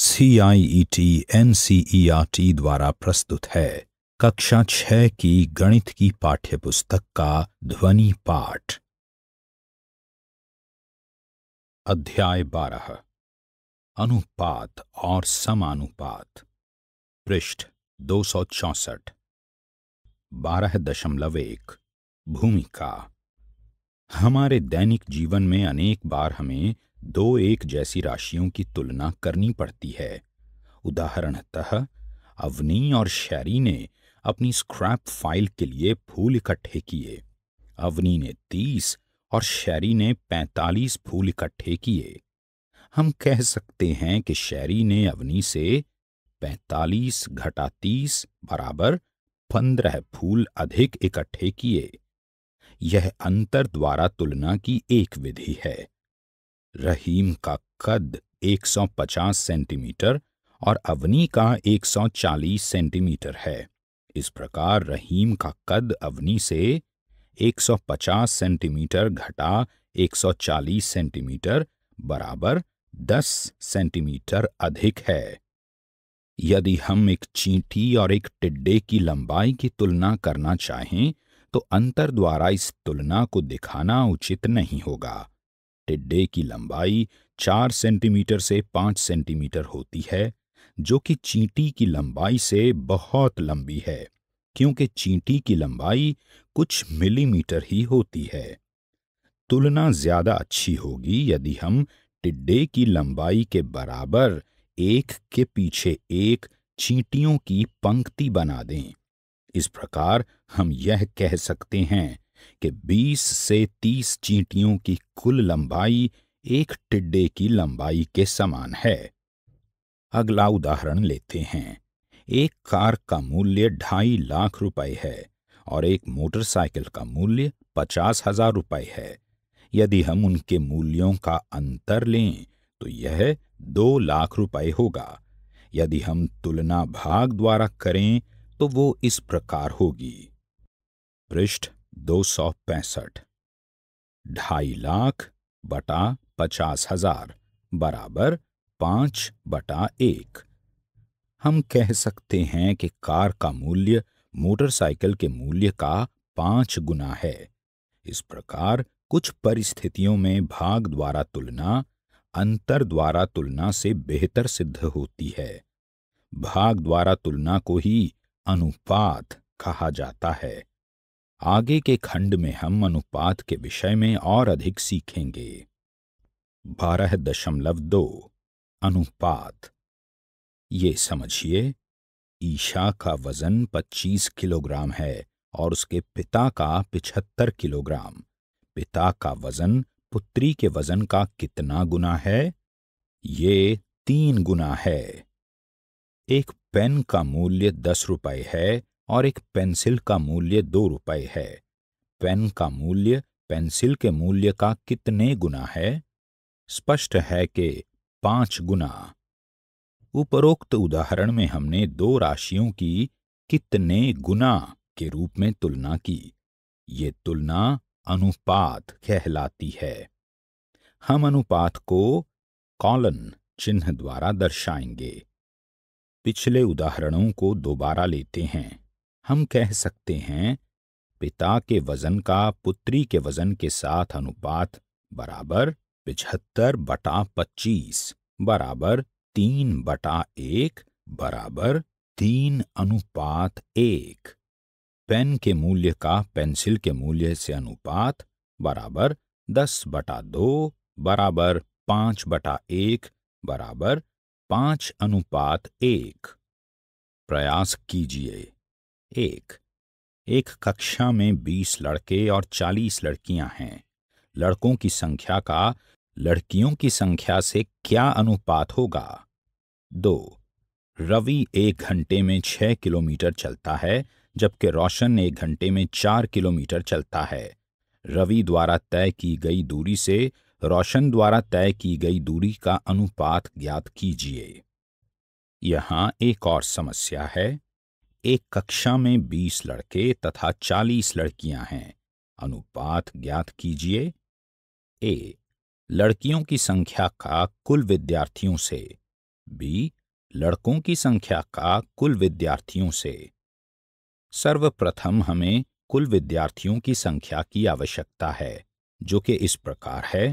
CIET NCERT e e द्वारा प्रस्तुत है कक्षा छह की गणित की पाठ्यपुस्तक का ध्वनि पाठ अध्याय बारह अनुपात और समानुपात पृष्ठ दो सौ चौसठ बारह दशमलव एक भूमिका हमारे दैनिक जीवन में अनेक बार हमें दो एक जैसी राशियों की तुलना करनी पड़ती है उदाहरणतः अवनी और शैरी ने अपनी स्क्रैप फाइल के लिए फूल इकट्ठे किए अवनी ने तीस और शैरी ने पैंतालीस फूल इकट्ठे किए हम कह सकते हैं कि शैरी ने अवनी से पैंतालीस घटा तीस बराबर पंद्रह फूल अधिक इकट्ठे किए यह अंतर द्वारा तुलना की एक विधि है रहीम का कद 150 सेंटीमीटर और अवनी का 140 सेंटीमीटर है इस प्रकार रहीम का कद अवनी से 150 सेंटीमीटर घटा 140 सेंटीमीटर बराबर 10 सेंटीमीटर अधिक है यदि हम एक चींटी और एक टिड्डे की लंबाई की तुलना करना चाहें तो अंतर द्वारा इस तुलना को दिखाना उचित नहीं होगा टिड्डे की लंबाई चार सेंटीमीटर से पांच सेंटीमीटर होती है जो कि चींटी की लंबाई से बहुत लंबी है क्योंकि चींटी की लंबाई कुछ मिलीमीटर ही होती है तुलना ज्यादा अच्छी होगी यदि हम टिड्डे की लंबाई के बराबर एक के पीछे एक चींटियों की पंक्ति बना दें इस प्रकार हम यह कह सकते हैं कि 20 से 30 चींटियों की कुल लंबाई एक टिड्डे की लंबाई के समान है अगला उदाहरण लेते हैं एक कार का मूल्य ढाई लाख रुपए है और एक मोटरसाइकिल का मूल्य पचास हजार रुपये है यदि हम उनके मूल्यों का अंतर लें तो यह दो लाख रुपए होगा यदि हम तुलना भाग द्वारा करें तो वो इस प्रकार होगी पृष्ठ दो सौ पैंसठ ढाई लाख बटा पचास हजार बराबर पांच बटा एक हम कह सकते हैं कि कार का मूल्य मोटरसाइकिल के मूल्य का पांच गुना है इस प्रकार कुछ परिस्थितियों में भाग द्वारा तुलना अंतर द्वारा तुलना से बेहतर सिद्ध होती है भाग द्वारा तुलना को ही अनुपात कहा जाता है आगे के खंड में हम अनुपात के विषय में और अधिक सीखेंगे बारह दशमलव दो अनुपात ये समझिए ईशा का वजन पच्चीस किलोग्राम है और उसके पिता का पिछहत्तर किलोग्राम पिता का वजन पुत्री के वजन का कितना गुना है ये तीन गुना है एक पेन का मूल्य दस रुपए है और एक पेंसिल का मूल्य दो रुपए है पेन का मूल्य पेंसिल के मूल्य का कितने गुना है स्पष्ट है कि पांच गुना उपरोक्त उदाहरण में हमने दो राशियों की कितने गुना के रूप में तुलना की ये तुलना अनुपात कहलाती है हम अनुपात को कॉलन चिन्ह द्वारा दर्शाएंगे पिछले उदाहरणों को दोबारा लेते हैं हम कह सकते हैं पिता के वजन का पुत्री के वजन के साथ अनुपात बराबर पिछहत्तर बटा पच्चीस बराबर तीन बटा एक बराबर तीन अनुपात एक पेन के मूल्य का पेंसिल के मूल्य से अनुपात बराबर दस बटा दो बराबर पांच बटा एक बराबर पांच अनुपात एक प्रयास कीजिए एक एक कक्षा में बीस लड़के और चालीस लड़कियां हैं लड़कों की संख्या का लड़कियों की संख्या से क्या अनुपात होगा दो रवि एक घंटे में छह किलोमीटर चलता है जबकि रोशन एक घंटे में चार किलोमीटर चलता है रवि द्वारा तय की गई दूरी से रोशन द्वारा तय की गई दूरी का अनुपात ज्ञात कीजिए यहां एक और समस्या है एक कक्षा में बीस लड़के तथा चालीस लड़कियां हैं अनुपात ज्ञात कीजिए ए लड़कियों की संख्या का कुल विद्यार्थियों से बी लड़कों की संख्या का कुल विद्यार्थियों से सर्वप्रथम हमें कुल विद्यार्थियों की संख्या की आवश्यकता है जो कि इस प्रकार है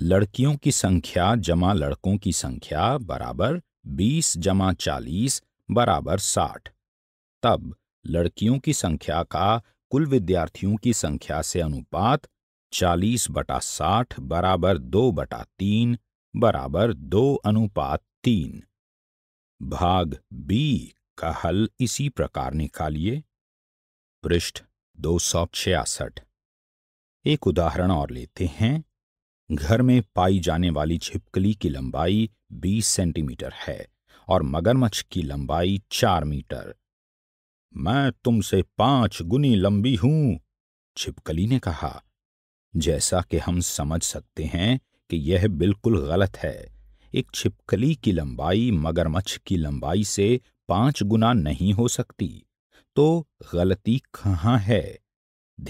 लड़कियों की संख्या जमा लड़कों की संख्या बराबर 20 जमा चालीस बराबर साठ तब लड़कियों की संख्या का कुल विद्यार्थियों की संख्या से अनुपात चालीस बटा साठ बराबर दो बटा तीन बराबर दो अनुपात तीन भाग बी का हल इसी प्रकार निकालिए पृष्ठ दो सौ छियासठ एक उदाहरण और लेते हैं घर में पाई जाने वाली छिपकली की लंबाई 20 सेंटीमीटर है और मगरमच्छ की लंबाई 4 मीटर मैं तुमसे पांच गुनी लंबी हूं छिपकली ने कहा जैसा कि हम समझ सकते हैं कि यह बिल्कुल गलत है एक छिपकली की लंबाई मगरमच्छ की लंबाई से पांच गुना नहीं हो सकती तो गलती कहाँ है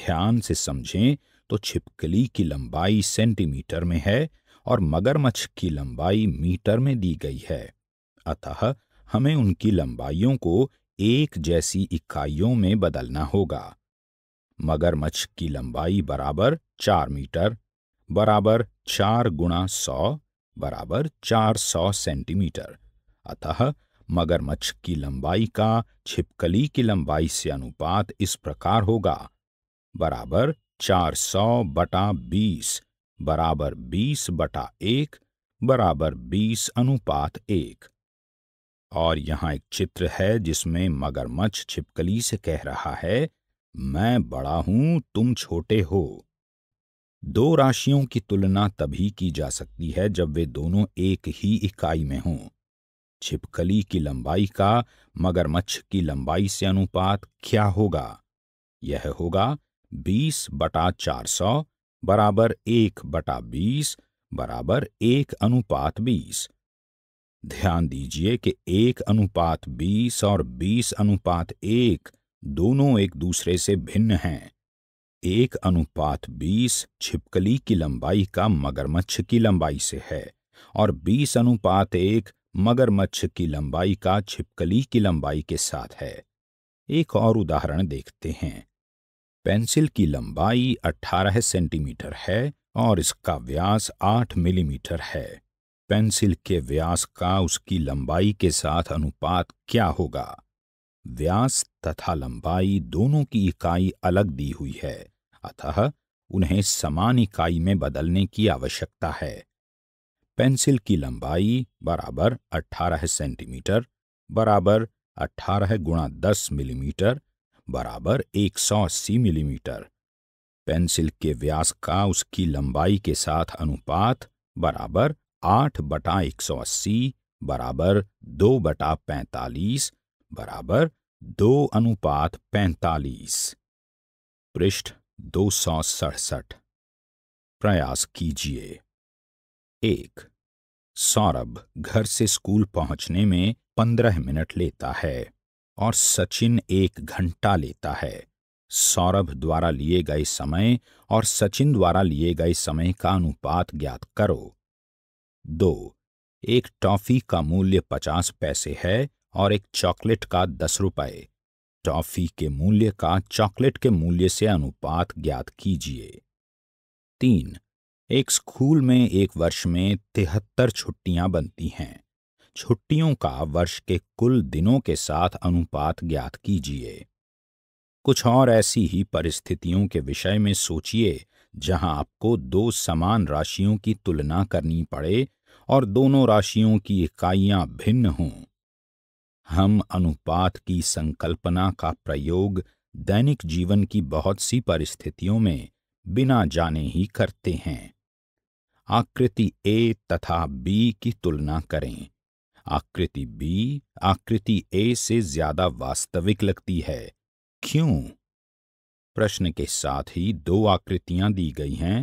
ध्यान से समझें तो छिपकली की लंबाई सेंटीमीटर में है और मगरमच्छ की लंबाई मीटर में दी गई है अतः हमें उनकी लंबाइयों को एक जैसी इकाइयों में बदलना होगा मगरमच्छ की लंबाई बराबर चार मीटर बराबर चार गुणा सौ बराबर चार सौ सेंटीमीटर अतः मगरमच्छ की लंबाई का छिपकली की लंबाई से अनुपात इस प्रकार होगा बराबर चार सौ बटा बीस बराबर बीस बटा एक बराबर बीस अनुपात एक और यहाँ एक चित्र है जिसमें मगरमच्छ छिपकली से कह रहा है मैं बड़ा हूं तुम छोटे हो दो राशियों की तुलना तभी की जा सकती है जब वे दोनों एक ही इकाई में हों छिपकली की लंबाई का मगरमच्छ की लंबाई से अनुपात क्या होगा यह होगा बीस बटा चार सौ बराबर एक बटा बीस बराबर एक अनुपात बीस ध्यान दीजिए कि एक अनुपात बीस और बीस अनुपात एक दोनों एक दूसरे से भिन्न हैं एक अनुपात बीस छिपकली की लंबाई का मगरमच्छ की लंबाई से है और बीस अनुपात एक मगरमच्छ की लंबाई का छिपकली की लंबाई के साथ है एक और उदाहरण देखते हैं पेंसिल की लंबाई 18 सेंटीमीटर है और इसका व्यास 8 मिलीमीटर है पेंसिल के व्यास का उसकी लंबाई के साथ अनुपात क्या होगा व्यास तथा लंबाई दोनों की इकाई अलग दी हुई है अतः उन्हें समान इकाई में बदलने की आवश्यकता है पेंसिल की लंबाई बराबर 18 सेंटीमीटर बराबर 18 गुणा दस मिलीमीटर बराबर 180 मिलीमीटर पेंसिल के व्यास का उसकी लंबाई के साथ अनुपात बराबर आठ बटा एक सौ अस्सी बराबर दो बटा पैंतालीस बराबर दो अनुपात पैंतालीस पृष्ठ दो सौ सड़सठ प्रयास कीजिए एक सौरभ घर से स्कूल पहुंचने में पंद्रह मिनट लेता है और सचिन एक घंटा लेता है सौरभ द्वारा लिए गए समय और सचिन द्वारा लिए गए समय का अनुपात ज्ञात करो दो एक टॉफ़ी का मूल्य पचास पैसे है और एक चॉकलेट का दस रुपये टॉफ़ी के मूल्य का चॉकलेट के मूल्य से अनुपात ज्ञात कीजिए तीन एक स्कूल में एक वर्ष में तिहत्तर छुट्टियां बनती हैं छुट्टियों का वर्ष के कुल दिनों के साथ अनुपात ज्ञात कीजिए कुछ और ऐसी ही परिस्थितियों के विषय में सोचिए जहां आपको दो समान राशियों की तुलना करनी पड़े और दोनों राशियों की इकाइयां भिन्न हों हम अनुपात की संकल्पना का प्रयोग दैनिक जीवन की बहुत सी परिस्थितियों में बिना जाने ही करते हैं आकृति ए तथा बी की तुलना करें आकृति बी आकृति ए से ज्यादा वास्तविक लगती है क्यों प्रश्न के साथ ही दो आकृतियां दी गई हैं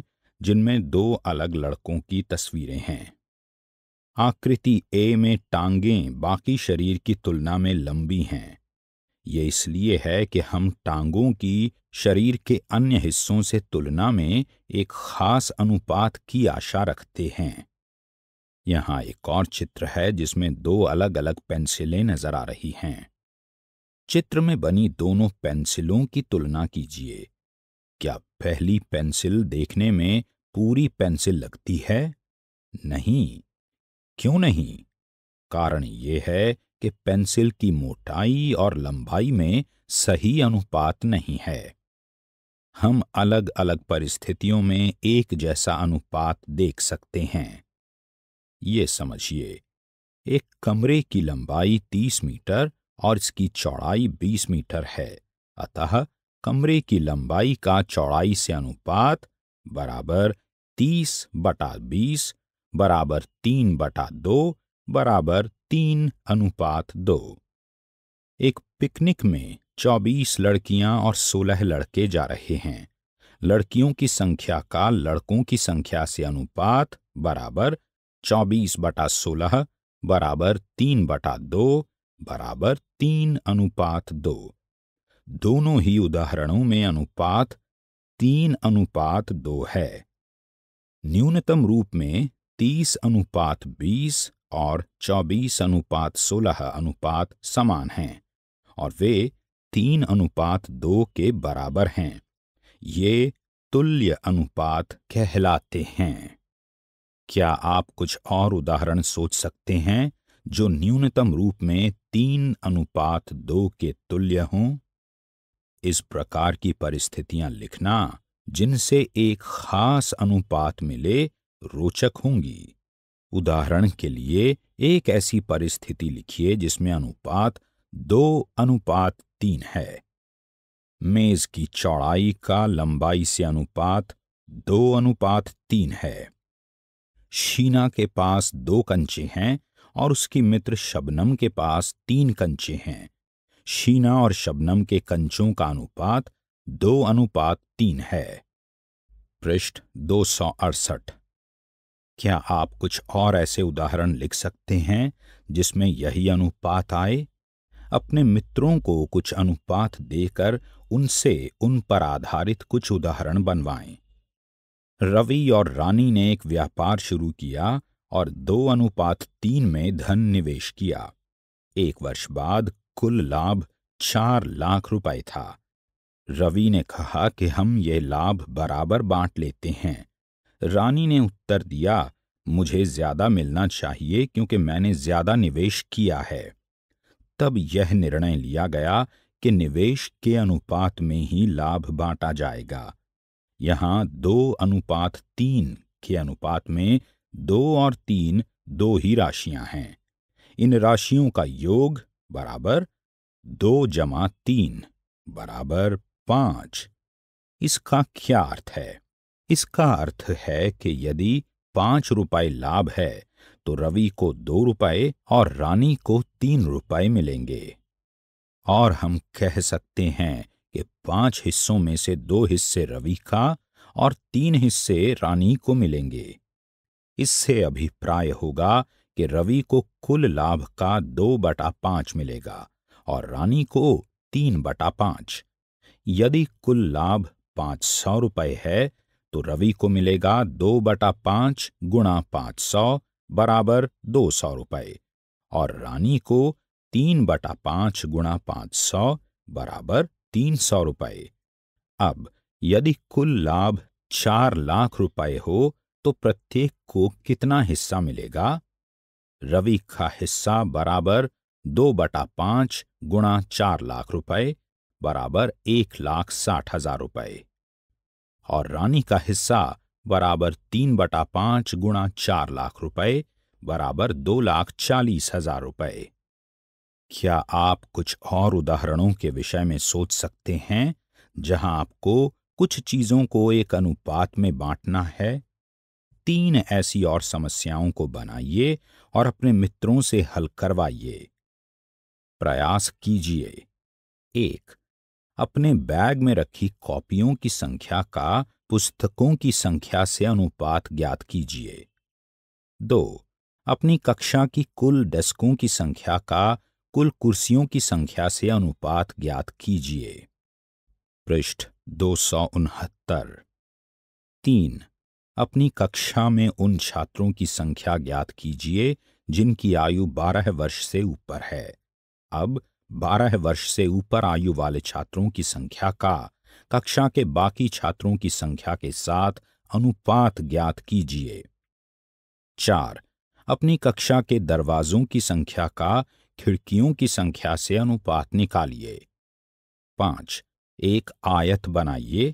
जिनमें दो अलग लड़कों की तस्वीरें हैं आकृति ए में टांगें बाकी शरीर की तुलना में लंबी हैं ये इसलिए है कि हम टांगों की शरीर के अन्य हिस्सों से तुलना में एक खास अनुपात की आशा रखते हैं यहाँ एक और चित्र है जिसमें दो अलग अलग पेंसिलें नजर आ रही हैं चित्र में बनी दोनों पेंसिलों की तुलना कीजिए क्या पहली पेंसिल देखने में पूरी पेंसिल लगती है नहीं क्यों नहीं कारण यह है कि पेंसिल की मोटाई और लंबाई में सही अनुपात नहीं है हम अलग अलग परिस्थितियों में एक जैसा अनुपात देख सकते हैं ये समझिए एक कमरे की लंबाई 30 मीटर और इसकी चौड़ाई 20 मीटर है अतः कमरे की लंबाई का चौड़ाई से अनुपात बराबर 30 बटा 20 बराबर 3 बटा 2 बराबर 3 अनुपात 2 एक पिकनिक में 24 लड़कियां और 16 लड़के जा रहे हैं लड़कियों की संख्या का लड़कों की संख्या से अनुपात बराबर 24 बटा सोलह बराबर 3 बटा दो बराबर तीन अनुपात दो दोनों ही उदाहरणों में अनुपात तीन अनुपात दो है न्यूनतम रूप में तीस अनुपात बीस और चौबीस अनुपात सोलह अनुपात समान हैं और वे तीन अनुपात दो के बराबर हैं ये तुल्य अनुपात कहलाते हैं क्या आप कुछ और उदाहरण सोच सकते हैं जो न्यूनतम रूप में तीन अनुपात दो के तुल्य हों इस प्रकार की परिस्थितियां लिखना जिनसे एक खास अनुपात मिले रोचक होंगी उदाहरण के लिए एक ऐसी परिस्थिति लिखिए जिसमें अनुपात दो अनुपात तीन है मेज की चौड़ाई का लंबाई से अनुपात दो अनुपात तीन है शीना के पास दो कंचे हैं और उसकी मित्र शबनम के पास तीन कंचे हैं शीना और शबनम के कंचों का अनुपात दो अनुपात तीन है पृष्ठ दो सौ अड़सठ क्या आप कुछ और ऐसे उदाहरण लिख सकते हैं जिसमें यही अनुपात आए अपने मित्रों को कुछ अनुपात देकर उनसे उन पर आधारित कुछ उदाहरण बनवाएं। रवि और रानी ने एक व्यापार शुरू किया और दो अनुपात तीन में धन निवेश किया एक वर्ष बाद कुल लाभ चार लाख रुपए था रवि ने कहा कि हम ये लाभ बराबर बांट लेते हैं रानी ने उत्तर दिया मुझे ज्यादा मिलना चाहिए क्योंकि मैंने ज्यादा निवेश किया है तब यह निर्णय लिया गया कि निवेश के अनुपात में ही लाभ बांटा जाएगा यहां दो अनुपात तीन के अनुपात में दो और तीन दो ही राशियां हैं इन राशियों का योग बराबर दो जमा तीन बराबर पांच इसका क्या अर्थ है इसका अर्थ है कि यदि पांच रुपए लाभ है तो रवि को दो रुपए और रानी को तीन रुपए मिलेंगे और हम कह सकते हैं कि पांच हिस्सों में से दो हिस्से रवि का और तीन हिस्से रानी को मिलेंगे इससे अभिप्राय होगा कि रवि को कुल लाभ का दो बटा पांच मिलेगा और रानी को तीन बटा पांच यदि कुल लाभ पांच सौ रुपये है तो रवि को मिलेगा दो बटा पांच गुणा पांच सौ बराबर दो सौ रुपये और रानी को तीन बटा पांच गुणा पांच सौ बराबर तीन सौ रुपये अब यदि कुल लाभ चार लाख रुपए हो तो प्रत्येक को कितना हिस्सा मिलेगा रवि का हिस्सा बराबर दो बटा पांच गुणा चार लाख रुपए बराबर एक लाख साठ हजार रुपए और रानी का हिस्सा बराबर तीन बटा पांच गुणा चार लाख रुपए बराबर दो लाख चालीस हजार रुपए क्या आप कुछ और उदाहरणों के विषय में सोच सकते हैं जहां आपको कुछ चीजों को एक अनुपात में बांटना है तीन ऐसी और समस्याओं को बनाइए और अपने मित्रों से हल करवाइए प्रयास कीजिए एक अपने बैग में रखी कॉपियों की संख्या का पुस्तकों की संख्या से अनुपात ज्ञात कीजिए दो अपनी कक्षा की कुल डेस्कों की संख्या का कुल कुर्सियों की संख्या से अनुपात ज्ञात कीजिए पृष्ठ दो सौ उनहत्तर तीन अपनी कक्षा में उन छात्रों की संख्या ज्ञात कीजिए जिनकी आयु 12 वर्ष से ऊपर है अब 12 वर्ष से ऊपर आयु वाले छात्रों की संख्या का कक्षा के बाकी छात्रों की संख्या के साथ अनुपात ज्ञात कीजिए चार अपनी कक्षा के दरवाजों की संख्या का खिड़कियों की संख्या से अनुपात निकालिए पांच एक आयत बनाइए